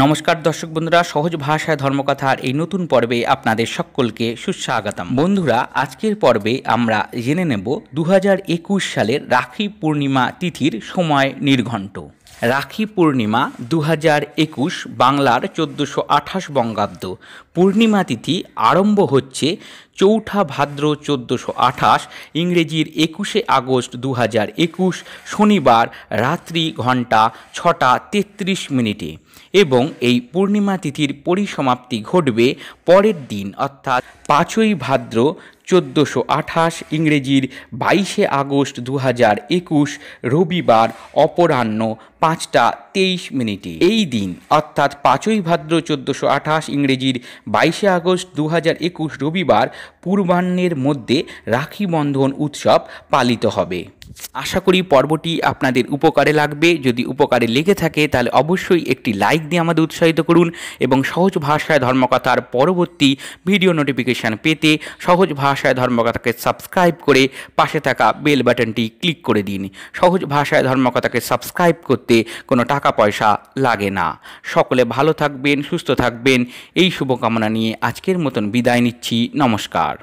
নমস্কার দর্শক বন্ধুরা সহজ ভাষায় ধর্মকথার এই নতুন পর্বে আপনাদের সকলকে সুস্বাগতম বন্ধুরা আজকের পর্বে আমরা জেনে নেব দু সালের রাখি পূর্ণিমা তিথির সময় নির্ঘণ্ট রাখি পূর্ণিমা দু একুশ বাংলার চোদ্দোশো আঠাশ বঙ্গাব্দ পূর্ণিমা তিথি আরম্ভ হচ্ছে চৌঠা ভাদ্র চোদ্দোশো আঠাশ ইংরেজির একুশে আগস্ট দু হাজার একুশ শনিবার রাত্রি ঘন্টা ছটা তেত্রিশ মিনিটে এবং এই পূর্ণিমা তিথির পরিসমাপ্তি ঘটবে পরের দিন অর্থাৎ পাঁচই ভাদ্র চোদ্দোশো আঠাশ ইংরেজির বাইশে আগস্ট দু হাজার একুশ রবিবার অপরাহ্ন পাঁচটা তেইশ মিনিটে এই দিন অর্থাৎ পাঁচই ভাদ্র চোদ্দোশো আঠাশ ইংরেজির বাইশে আগস্ট দু হাজার একুশ রবিবার পূর্বাহ্নের মধ্যে রাখি বন্ধন উৎসব পালিত হবে আশা করি পর্বটি আপনাদের উপকারে লাগবে যদি উপকারে লেগে থাকে তাহলে অবশ্যই একটি লাইক দিয়ে আমাদের উৎসাহিত করুন এবং সহজ ভাষায় ধর্মকথার পরবর্তী ভিডিও নোটিফিকেশান পেতে সহজ ভাষায় ধর্মকথাকে সাবস্ক্রাইব করে পাশে থাকা বেল বাটনটি ক্লিক করে দিন সহজ ভাষায় ধর্মকথাকে সাবস্ক্রাইব করতে করতে কোনো টাকা পয়সা লাগে না সকলে ভালো থাকবেন সুস্থ থাকবেন এই শুভকামনা নিয়ে আজকের মতন বিদায় নিচ্ছি নমস্কার